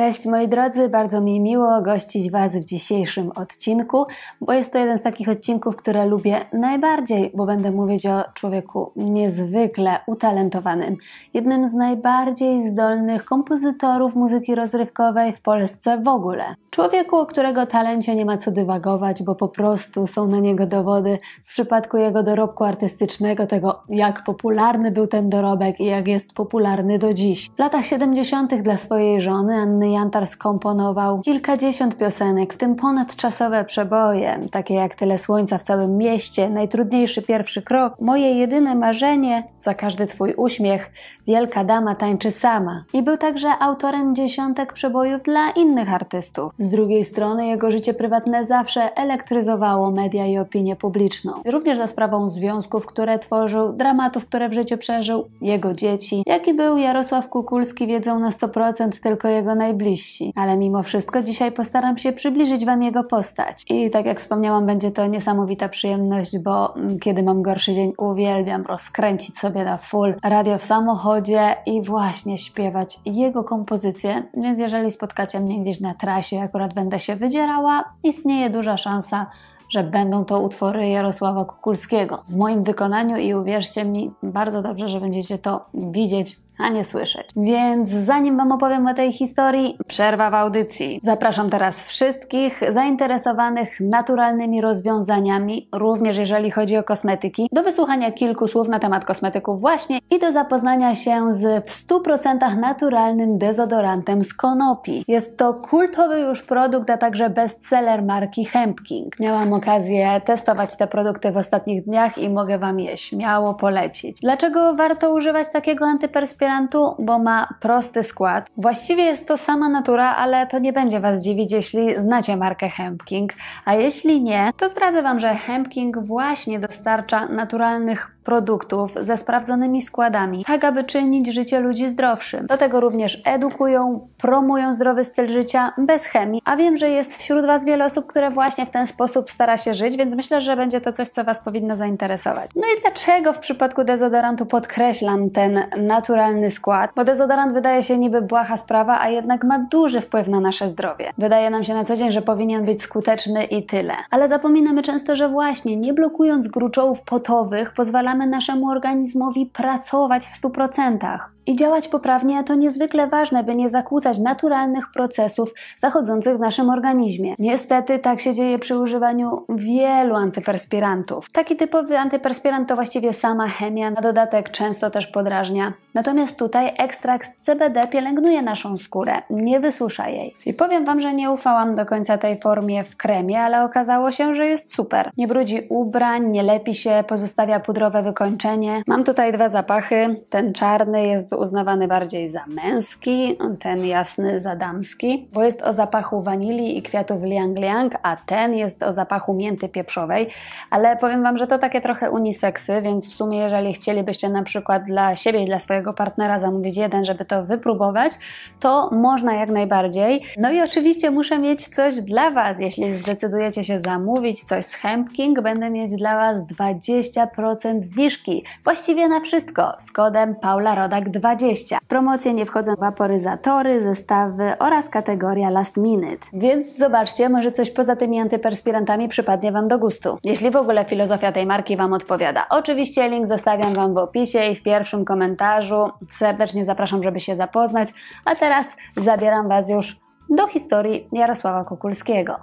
Cześć moi drodzy, bardzo mi miło gościć Was w dzisiejszym odcinku, bo jest to jeden z takich odcinków, które lubię najbardziej, bo będę mówić o człowieku niezwykle utalentowanym, jednym z najbardziej zdolnych kompozytorów muzyki rozrywkowej w Polsce w ogóle. Człowieku, o którego talencie nie ma co dywagować, bo po prostu są na niego dowody w przypadku jego dorobku artystycznego, tego jak popularny był ten dorobek i jak jest popularny do dziś. W latach 70. dla swojej żony Anny Jantar skomponował kilkadziesiąt piosenek, w tym ponadczasowe przeboje, takie jak Tyle Słońca w całym mieście, Najtrudniejszy pierwszy krok, Moje jedyne marzenie, Za każdy Twój uśmiech, Wielka Dama tańczy sama. I był także autorem dziesiątek przebojów dla innych artystów. Z drugiej strony jego życie prywatne zawsze elektryzowało media i opinię publiczną. Również za sprawą związków, które tworzył, dramatów, które w życiu przeżył, jego dzieci. Jaki był Jarosław Kukulski wiedzą na 100% tylko jego najbliżsi najbliżsi. Ale mimo wszystko dzisiaj postaram się przybliżyć Wam jego postać. I tak jak wspomniałam, będzie to niesamowita przyjemność, bo mm, kiedy mam gorszy dzień, uwielbiam rozkręcić sobie na full radio w samochodzie i właśnie śpiewać jego kompozycje. Więc jeżeli spotkacie mnie gdzieś na trasie, akurat będę się wydzierała, istnieje duża szansa, że będą to utwory Jarosława Kukulskiego. W moim wykonaniu i uwierzcie mi, bardzo dobrze, że będziecie to widzieć a nie słyszeć. Więc zanim Wam opowiem o tej historii, przerwa w audycji. Zapraszam teraz wszystkich zainteresowanych naturalnymi rozwiązaniami, również jeżeli chodzi o kosmetyki, do wysłuchania kilku słów na temat kosmetyków właśnie i do zapoznania się z w 100% naturalnym dezodorantem z konopi. Jest to kultowy już produkt, a także bestseller marki Hempking. Miałam okazję testować te produkty w ostatnich dniach i mogę Wam je śmiało polecić. Dlaczego warto używać takiego antyperspiratora? bo ma prosty skład. Właściwie jest to sama natura, ale to nie będzie Was dziwić, jeśli znacie markę Hempking. A jeśli nie, to zdradzę Wam, że Hempking właśnie dostarcza naturalnych produktów ze sprawdzonymi składami, tak aby czynić życie ludzi zdrowszym. Do tego również edukują, promują zdrowy styl życia bez chemii, a wiem, że jest wśród Was wiele osób, które właśnie w ten sposób stara się żyć, więc myślę, że będzie to coś, co Was powinno zainteresować. No i dlaczego w przypadku dezodorantu podkreślam ten naturalny skład? Bo dezodorant wydaje się niby błaha sprawa, a jednak ma duży wpływ na nasze zdrowie. Wydaje nam się na co dzień, że powinien być skuteczny i tyle. Ale zapominamy często, że właśnie nie blokując gruczołów potowych pozwalamy damy naszemu organizmowi pracować w 100%. I działać poprawnie to niezwykle ważne, by nie zakłócać naturalnych procesów zachodzących w naszym organizmie. Niestety tak się dzieje przy używaniu wielu antyperspirantów. Taki typowy antyperspirant to właściwie sama chemia, na dodatek często też podrażnia. Natomiast tutaj ekstrakt CBD pielęgnuje naszą skórę, nie wysusza jej. I powiem Wam, że nie ufałam do końca tej formie w kremie, ale okazało się, że jest super. Nie brudzi ubrań, nie lepi się, pozostawia pudrowe wykończenie. Mam tutaj dwa zapachy, ten czarny jest jest uznawany bardziej za męski, ten jasny za damski, bo jest o zapachu wanilii i kwiatów liang liang, a ten jest o zapachu mięty pieprzowej, ale powiem Wam, że to takie trochę uniseksy, więc w sumie jeżeli chcielibyście na przykład dla siebie i dla swojego partnera zamówić jeden, żeby to wypróbować, to można jak najbardziej. No i oczywiście muszę mieć coś dla Was, jeśli zdecydujecie się zamówić coś z Hempking, będę mieć dla Was 20% zniżki, właściwie na wszystko, z kodem Paula Rodak 20 20. W promocję nie wchodzą waporyzatory, zestawy oraz kategoria last minute. Więc zobaczcie, może coś poza tymi antyperspirantami przypadnie Wam do gustu. Jeśli w ogóle filozofia tej marki Wam odpowiada. Oczywiście link zostawiam Wam w opisie i w pierwszym komentarzu. Serdecznie zapraszam, żeby się zapoznać. A teraz zabieram Was już do historii Jarosława Kukulskiego.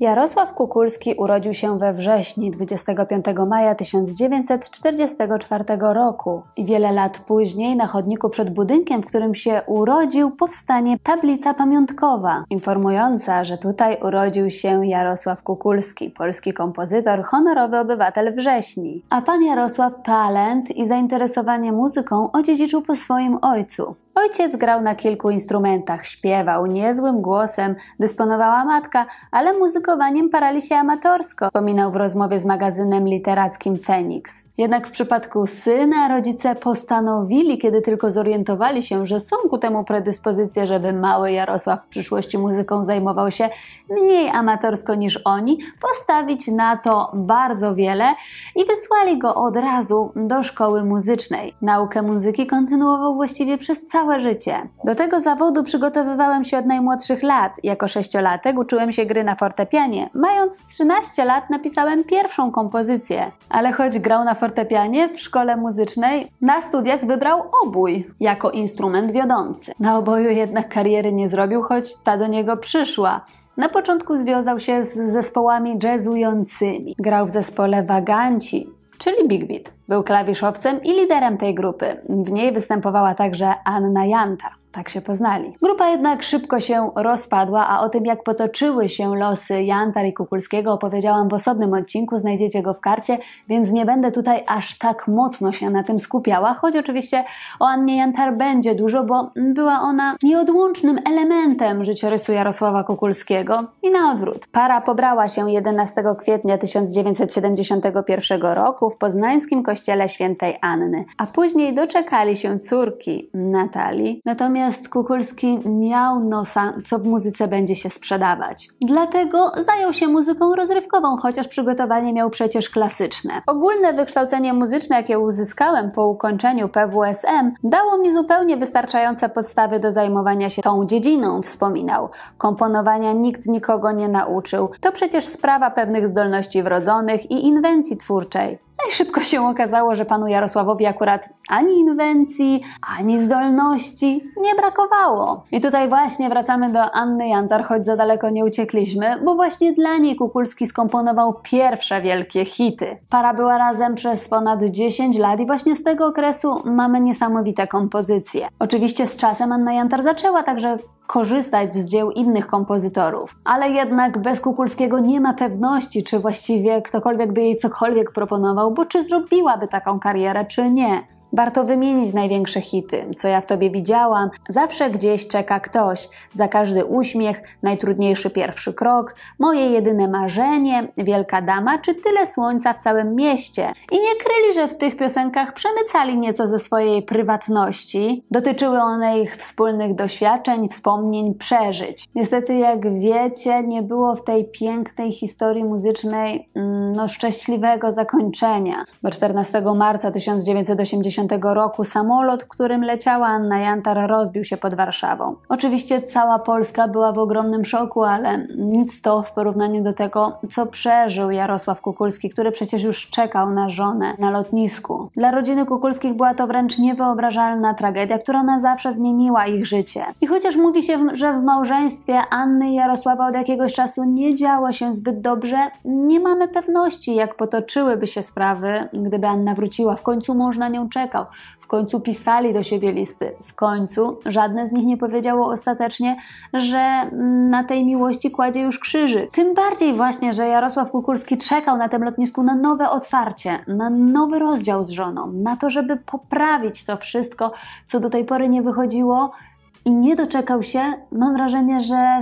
Jarosław Kukulski urodził się we wrześniu 25 maja 1944 roku i wiele lat później na chodniku przed budynkiem, w którym się urodził, powstanie tablica pamiątkowa informująca, że tutaj urodził się Jarosław Kukulski, polski kompozytor, honorowy obywatel wrześni. A pan Jarosław talent i zainteresowanie muzyką odziedziczył po swoim ojcu. Ojciec grał na kilku instrumentach, śpiewał, niezłym głosem dysponowała matka, ale muzykowaniem parali się amatorsko, wspominał w rozmowie z magazynem literackim Phoenix. Jednak w przypadku syna rodzice postanowili, kiedy tylko zorientowali się, że są ku temu predyspozycje, żeby mały Jarosław w przyszłości muzyką zajmował się mniej amatorsko niż oni, postawić na to bardzo wiele i wysłali go od razu do szkoły muzycznej. Naukę muzyki kontynuował właściwie przez cały całe życie. Do tego zawodu przygotowywałem się od najmłodszych lat. Jako sześciolatek uczyłem się gry na fortepianie. Mając 13 lat napisałem pierwszą kompozycję. Ale choć grał na fortepianie w szkole muzycznej, na studiach wybrał obój jako instrument wiodący. Na oboju jednak kariery nie zrobił, choć ta do niego przyszła. Na początku związał się z zespołami jazzującymi. Grał w zespole Waganci, czyli Big Beat. Był klawiszowcem i liderem tej grupy. W niej występowała także Anna Janta tak się poznali. Grupa jednak szybko się rozpadła, a o tym jak potoczyły się losy Jantar i Kukulskiego opowiedziałam w osobnym odcinku, znajdziecie go w karcie, więc nie będę tutaj aż tak mocno się na tym skupiała, choć oczywiście o Annie Jantar będzie dużo, bo była ona nieodłącznym elementem życiorysu Jarosława Kukulskiego i na odwrót. Para pobrała się 11 kwietnia 1971 roku w poznańskim kościele świętej Anny, a później doczekali się córki Natalii, natomiast Natomiast Kukulski miał nosa, co w muzyce będzie się sprzedawać. Dlatego zajął się muzyką rozrywkową, chociaż przygotowanie miał przecież klasyczne. Ogólne wykształcenie muzyczne, jakie uzyskałem po ukończeniu PWSM, dało mi zupełnie wystarczające podstawy do zajmowania się tą dziedziną, wspominał. Komponowania nikt nikogo nie nauczył. To przecież sprawa pewnych zdolności wrodzonych i inwencji twórczej. No i szybko się okazało, że panu Jarosławowi akurat ani inwencji, ani zdolności nie brakowało. I tutaj właśnie wracamy do Anny Jantar, choć za daleko nie uciekliśmy, bo właśnie dla niej Kukulski skomponował pierwsze wielkie hity. Para była razem przez ponad 10 lat i właśnie z tego okresu mamy niesamowite kompozycje. Oczywiście z czasem Anna Jantar zaczęła także korzystać z dzieł innych kompozytorów. Ale jednak bez Kukulskiego nie ma pewności, czy właściwie ktokolwiek by jej cokolwiek proponował, bo czy zrobiłaby taką karierę, czy nie. Warto wymienić największe hity, co ja w tobie widziałam. Zawsze gdzieś czeka ktoś. Za każdy uśmiech, najtrudniejszy pierwszy krok, moje jedyne marzenie, wielka dama, czy tyle słońca w całym mieście. I nie kryli, że w tych piosenkach przemycali nieco ze swojej prywatności. Dotyczyły one ich wspólnych doświadczeń, wspomnień, przeżyć. Niestety, jak wiecie, nie było w tej pięknej historii muzycznej mm, no, szczęśliwego zakończenia, bo 14 marca 1980 roku samolot, którym leciała Anna Jantar, rozbił się pod Warszawą. Oczywiście cała Polska była w ogromnym szoku, ale nic to w porównaniu do tego, co przeżył Jarosław Kukulski, który przecież już czekał na żonę na lotnisku. Dla rodziny Kukulskich była to wręcz niewyobrażalna tragedia, która na zawsze zmieniła ich życie. I chociaż mówi się, że w małżeństwie Anny i Jarosława od jakiegoś czasu nie działo się zbyt dobrze, nie mamy pewności, jak potoczyłyby się sprawy, gdyby Anna wróciła. W końcu mąż na nią czeka w końcu pisali do siebie listy. W końcu żadne z nich nie powiedziało ostatecznie, że na tej miłości kładzie już krzyży. Tym bardziej właśnie, że Jarosław Kukulski czekał na tym lotnisku na nowe otwarcie, na nowy rozdział z żoną, na to, żeby poprawić to wszystko, co do tej pory nie wychodziło i nie doczekał się. Mam wrażenie, że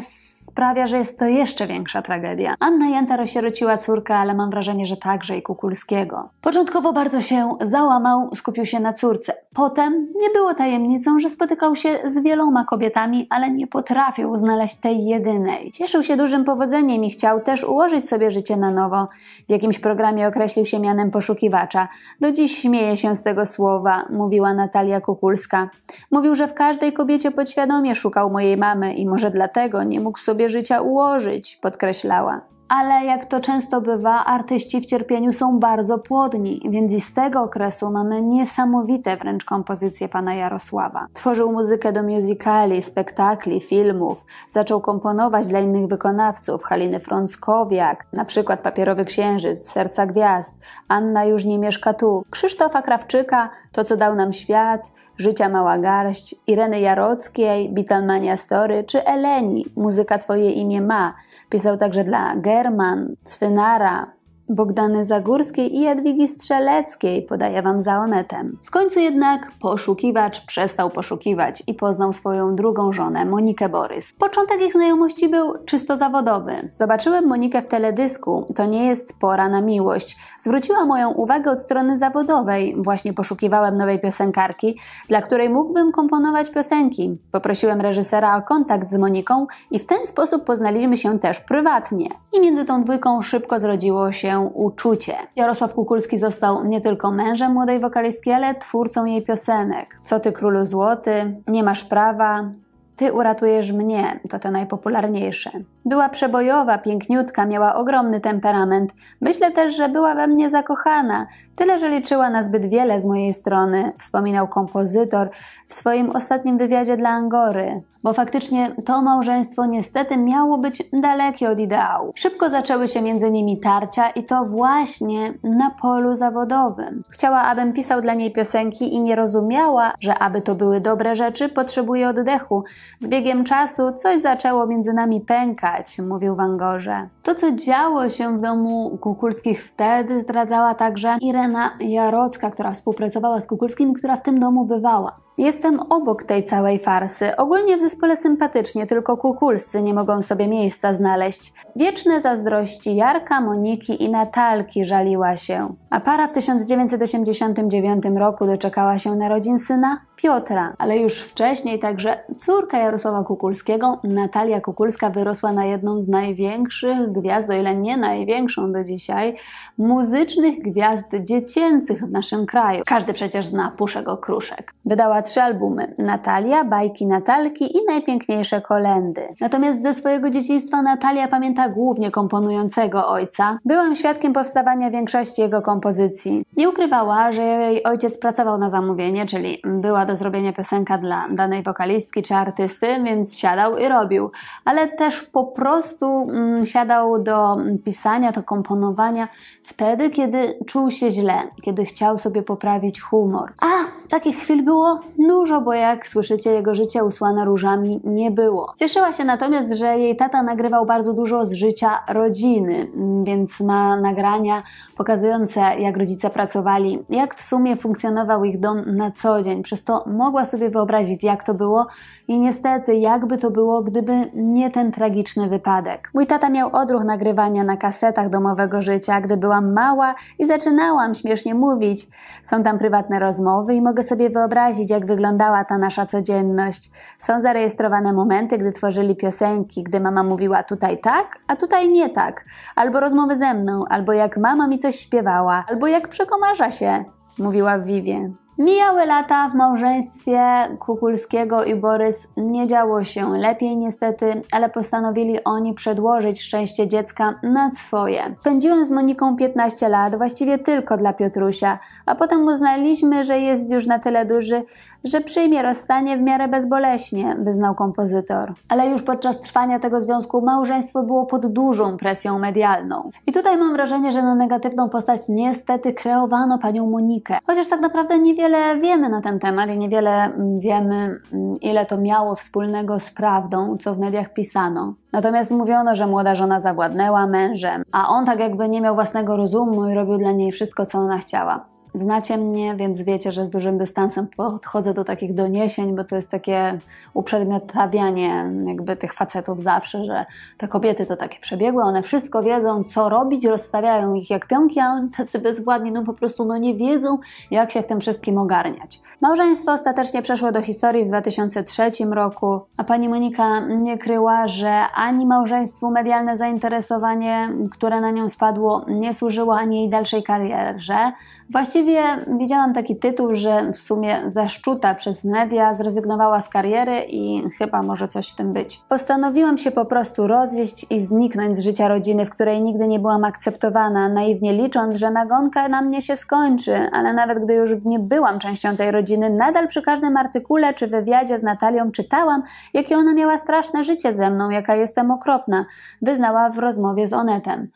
sprawia, że jest to jeszcze większa tragedia. Anna Jantar osierociła córkę, ale mam wrażenie, że także i Kukulskiego. Początkowo bardzo się załamał, skupił się na córce. Potem nie było tajemnicą, że spotykał się z wieloma kobietami, ale nie potrafił znaleźć tej jedynej. Cieszył się dużym powodzeniem i chciał też ułożyć sobie życie na nowo. W jakimś programie określił się mianem poszukiwacza. Do dziś śmieje się z tego słowa, mówiła Natalia Kukulska. Mówił, że w każdej kobiecie podświadomie szukał mojej mamy i może dlatego nie mógł sobie sobie życia ułożyć, podkreślała. Ale jak to często bywa, artyści w cierpieniu są bardzo płodni, więc i z tego okresu mamy niesamowite wręcz kompozycje pana Jarosława. Tworzył muzykę do musicali, spektakli, filmów, zaczął komponować dla innych wykonawców, Haliny Frąckowiak, na przykład Papierowy Księżyc, Serca Gwiazd, Anna już nie mieszka tu, Krzysztofa Krawczyka, To co dał nam świat, Życia Mała Garść, Ireny Jarockiej, Beatlemania Story czy Eleni, Muzyka Twoje imię ma. Pisał także dla German, Cwynara, Bogdany Zagórskiej i Jadwigi Strzeleckiej, podaje wam za Onetem. W końcu jednak poszukiwacz przestał poszukiwać i poznał swoją drugą żonę, Monikę Borys. Początek ich znajomości był czysto zawodowy. Zobaczyłem Monikę w teledysku, to nie jest pora na miłość. Zwróciła moją uwagę od strony zawodowej, właśnie poszukiwałem nowej piosenkarki, dla której mógłbym komponować piosenki. Poprosiłem reżysera o kontakt z Moniką i w ten sposób poznaliśmy się też prywatnie. I między tą dwójką szybko zrodziło się uczucie. Jarosław Kukulski został nie tylko mężem młodej wokalistki, ale twórcą jej piosenek. Co ty królu złoty, nie masz prawa, ty uratujesz mnie, to te najpopularniejsze. Była przebojowa, piękniutka, miała ogromny temperament. Myślę też, że była we mnie zakochana, tyle że liczyła na zbyt wiele z mojej strony, wspominał kompozytor w swoim ostatnim wywiadzie dla Angory. Bo faktycznie to małżeństwo niestety miało być dalekie od ideału. Szybko zaczęły się między nimi tarcia i to właśnie na polu zawodowym. Chciała, abym pisał dla niej piosenki i nie rozumiała, że aby to były dobre rzeczy, potrzebuje oddechu. Z biegiem czasu coś zaczęło między nami pękać mówił Van Gogh. To, co działo się w domu Kukulskich wtedy, zdradzała także Irena Jarocka, która współpracowała z Kukulskim, która w tym domu bywała. Jestem obok tej całej farsy. Ogólnie w zespole sympatycznie, tylko kukulscy nie mogą sobie miejsca znaleźć. Wieczne zazdrości Jarka, Moniki i Natalki żaliła się. A para w 1989 roku doczekała się narodzin syna, Piotra, ale już wcześniej także córka Jarosława Kukulskiego, Natalia Kukulska, wyrosła na jedną z największych gwiazd, o ile nie największą do dzisiaj, muzycznych gwiazd dziecięcych w naszym kraju. Każdy przecież zna Puszek Okruszek. Wydała trzy albumy: Natalia, Bajki Natalki i Najpiękniejsze Kolendy. Natomiast ze swojego dzieciństwa Natalia pamięta głównie komponującego ojca. Byłam świadkiem powstawania większości jego kompozycji. Nie ukrywała, że jej ojciec pracował na zamówienie, czyli była do do zrobienia piosenka dla danej wokalistki czy artysty, więc siadał i robił. Ale też po prostu mm, siadał do pisania, do komponowania wtedy, kiedy czuł się źle, kiedy chciał sobie poprawić humor. A, takich chwil było dużo, bo jak słyszycie, jego życie usłane różami nie było. Cieszyła się natomiast, że jej tata nagrywał bardzo dużo z życia rodziny, mm, więc ma nagrania pokazujące, jak rodzice pracowali, jak w sumie funkcjonował ich dom na co dzień. Przez to to mogła sobie wyobrazić, jak to było i niestety, jakby to było, gdyby nie ten tragiczny wypadek. Mój tata miał odruch nagrywania na kasetach domowego życia, gdy byłam mała i zaczynałam śmiesznie mówić. Są tam prywatne rozmowy i mogę sobie wyobrazić, jak wyglądała ta nasza codzienność. Są zarejestrowane momenty, gdy tworzyli piosenki, gdy mama mówiła tutaj tak, a tutaj nie tak. Albo rozmowy ze mną, albo jak mama mi coś śpiewała, albo jak przekomarza się, mówiła Vivie. Mijały lata w małżeństwie Kukulskiego i Borys. Nie działo się lepiej niestety, ale postanowili oni przedłożyć szczęście dziecka nad swoje. Pędziłem z Moniką 15 lat, właściwie tylko dla Piotrusia, a potem uznaliśmy, że jest już na tyle duży, że przyjmie rozstanie w miarę bezboleśnie, wyznał kompozytor. Ale już podczas trwania tego związku małżeństwo było pod dużą presją medialną. I tutaj mam wrażenie, że na negatywną postać niestety kreowano panią Monikę. Chociaż tak naprawdę nie wiem, niewiele wiemy na ten temat i niewiele mm, wiemy, mm, ile to miało wspólnego z prawdą, co w mediach pisano. Natomiast mówiono, że młoda żona zawładnęła mężem, a on tak jakby nie miał własnego rozumu i robił dla niej wszystko, co ona chciała. Znacie mnie, więc wiecie, że z dużym dystansem podchodzę do takich doniesień, bo to jest takie uprzedmiotawianie jakby tych facetów zawsze, że te kobiety to takie przebiegłe, one wszystko wiedzą, co robić, rozstawiają ich jak pionki, a oni tacy bezwładni, no po prostu no nie wiedzą, jak się w tym wszystkim ogarniać. Małżeństwo ostatecznie przeszło do historii w 2003 roku, a pani Monika nie kryła, że ani małżeństwu medialne zainteresowanie, które na nią spadło, nie służyło ani jej dalszej karierze. Właściwie Właściwie widziałam taki tytuł, że w sumie zaszczuta przez media zrezygnowała z kariery i chyba może coś w tym być. Postanowiłam się po prostu rozwieść i zniknąć z życia rodziny, w której nigdy nie byłam akceptowana, naiwnie licząc, że nagonka na mnie się skończy, ale nawet gdy już nie byłam częścią tej rodziny, nadal przy każdym artykule czy wywiadzie z Natalią czytałam, jakie ona miała straszne życie ze mną, jaka jestem okropna, wyznała w rozmowie z Onetem.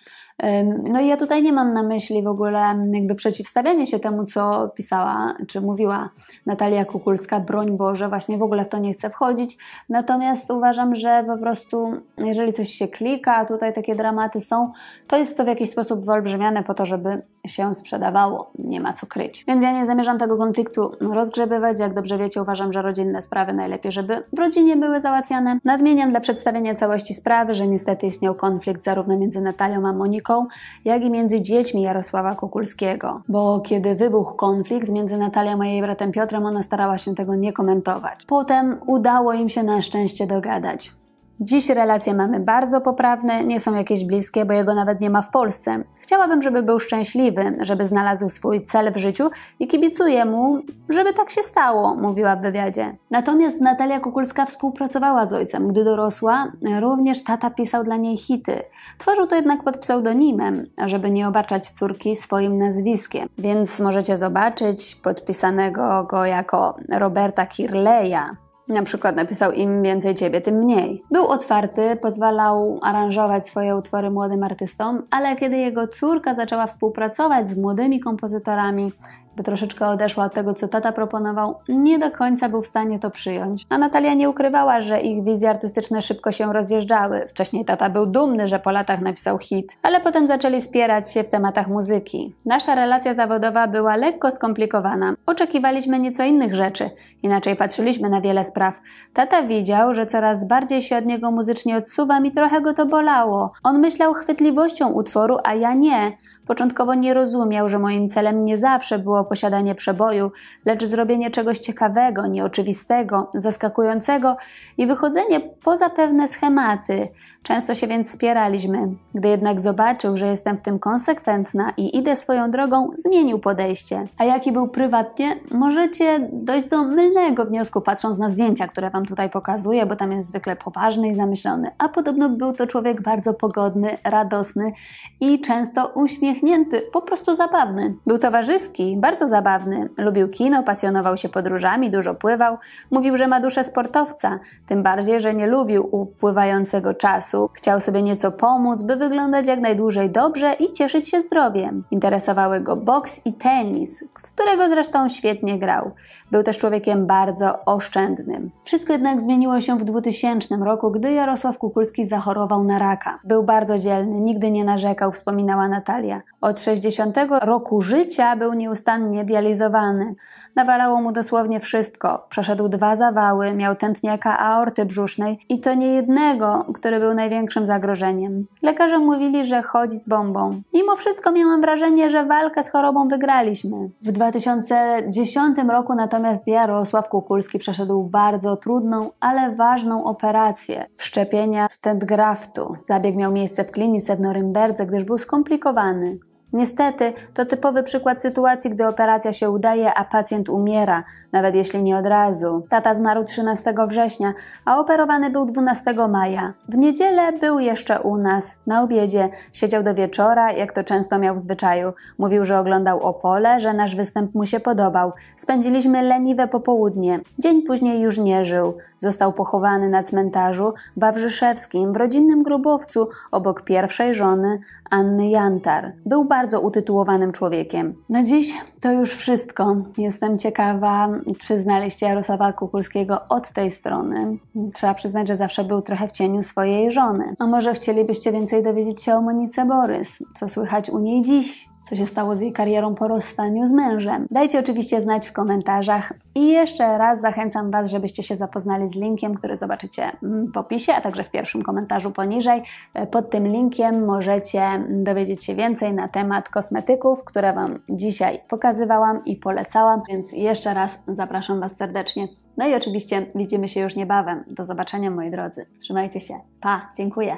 No i ja tutaj nie mam na myśli w ogóle jakby przeciwstawianie się się temu, co pisała czy mówiła Natalia Kukulska, broń Boże, właśnie w ogóle w to nie chcę wchodzić. Natomiast uważam, że po prostu jeżeli coś się klika, a tutaj takie dramaty są, to jest to w jakiś sposób wyolbrzymiane po to, żeby się sprzedawało. Nie ma co kryć. Więc ja nie zamierzam tego konfliktu rozgrzebywać. Jak dobrze wiecie, uważam, że rodzinne sprawy najlepiej, żeby w rodzinie były załatwiane. Nadmieniam no, dla przedstawienia całości sprawy, że niestety istniał konflikt zarówno między Natalią a Moniką, jak i między dziećmi Jarosława Kukulskiego. Bo kiedy kiedy wybuchł konflikt między Natalią a jej bratem Piotrem, ona starała się tego nie komentować. Potem udało im się na szczęście dogadać. Dziś relacje mamy bardzo poprawne, nie są jakieś bliskie, bo jego nawet nie ma w Polsce. Chciałabym, żeby był szczęśliwy, żeby znalazł swój cel w życiu i kibicuję mu, żeby tak się stało, mówiła w wywiadzie. Natomiast Natalia Kukulska współpracowała z ojcem. Gdy dorosła, również tata pisał dla niej hity. Tworzył to jednak pod pseudonimem, żeby nie obarczać córki swoim nazwiskiem. Więc możecie zobaczyć podpisanego go jako Roberta Kirleja. Na przykład napisał im więcej ciebie, tym mniej. Był otwarty, pozwalał aranżować swoje utwory młodym artystom, ale kiedy jego córka zaczęła współpracować z młodymi kompozytorami by troszeczkę odeszła od tego, co tata proponował, nie do końca był w stanie to przyjąć. A Natalia nie ukrywała, że ich wizje artystyczne szybko się rozjeżdżały. Wcześniej tata był dumny, że po latach napisał hit, ale potem zaczęli spierać się w tematach muzyki. Nasza relacja zawodowa była lekko skomplikowana. Oczekiwaliśmy nieco innych rzeczy, inaczej patrzyliśmy na wiele spraw. Tata widział, że coraz bardziej się od niego muzycznie odsuwa i trochę go to bolało. On myślał chwytliwością utworu, a ja nie. Początkowo nie rozumiał, że moim celem nie zawsze było posiadanie przeboju, lecz zrobienie czegoś ciekawego, nieoczywistego, zaskakującego i wychodzenie poza pewne schematy. Często się więc spieraliśmy. Gdy jednak zobaczył, że jestem w tym konsekwentna i idę swoją drogą, zmienił podejście. A jaki był prywatnie, możecie dojść do mylnego wniosku, patrząc na zdjęcia, które Wam tutaj pokazuję, bo tam jest zwykle poważny i zamyślony. A podobno był to człowiek bardzo pogodny, radosny i często uśmiechnięty, po prostu zabawny. Był towarzyski, bardzo bardzo zabawny, lubił kino, pasjonował się podróżami, dużo pływał. Mówił, że ma duszę sportowca, tym bardziej, że nie lubił upływającego czasu. Chciał sobie nieco pomóc, by wyglądać jak najdłużej dobrze i cieszyć się zdrowiem. Interesowały go boks i tenis, w którego zresztą świetnie grał. Był też człowiekiem bardzo oszczędnym. Wszystko jednak zmieniło się w 2000 roku, gdy Jarosław Kukulski zachorował na raka. Był bardzo dzielny, nigdy nie narzekał, wspominała Natalia. Od 60 roku życia był nieustannie nieustannie dializowany. Nawalało mu dosłownie wszystko. Przeszedł dwa zawały, miał tętniaka aorty brzusznej i to nie jednego, który był największym zagrożeniem. Lekarze mówili, że chodzi z bombą. Mimo wszystko miałam wrażenie, że walkę z chorobą wygraliśmy. W 2010 roku natomiast Jarosław Kukulski przeszedł bardzo trudną, ale ważną operację wszczepienia stent graftu. Zabieg miał miejsce w klinice w Norymberdze, gdyż był skomplikowany. Niestety, to typowy przykład sytuacji, gdy operacja się udaje, a pacjent umiera, nawet jeśli nie od razu. Tata zmarł 13 września, a operowany był 12 maja. W niedzielę był jeszcze u nas, na obiedzie. Siedział do wieczora, jak to często miał w zwyczaju. Mówił, że oglądał Opole, że nasz występ mu się podobał. Spędziliśmy leniwe popołudnie. Dzień później już nie żył. Został pochowany na cmentarzu Wawrzyszewskim w rodzinnym grobowcu obok pierwszej żony Anny Jantar. Był bardzo bardzo utytułowanym człowiekiem. Na dziś to już wszystko. Jestem ciekawa, czy znaleźliście Jarosława Kukulskiego od tej strony. Trzeba przyznać, że zawsze był trochę w cieniu swojej żony. A może chcielibyście więcej dowiedzieć się o Monice Borys? Co słychać u niej dziś? co się stało z jej karierą po rozstaniu z mężem. Dajcie oczywiście znać w komentarzach i jeszcze raz zachęcam Was, żebyście się zapoznali z linkiem, który zobaczycie mm, w opisie, a także w pierwszym komentarzu poniżej. E, pod tym linkiem możecie mm, dowiedzieć się więcej na temat kosmetyków, które Wam dzisiaj pokazywałam i polecałam, więc jeszcze raz zapraszam Was serdecznie. No i oczywiście widzimy się już niebawem. Do zobaczenia moi drodzy. Trzymajcie się. Pa, dziękuję.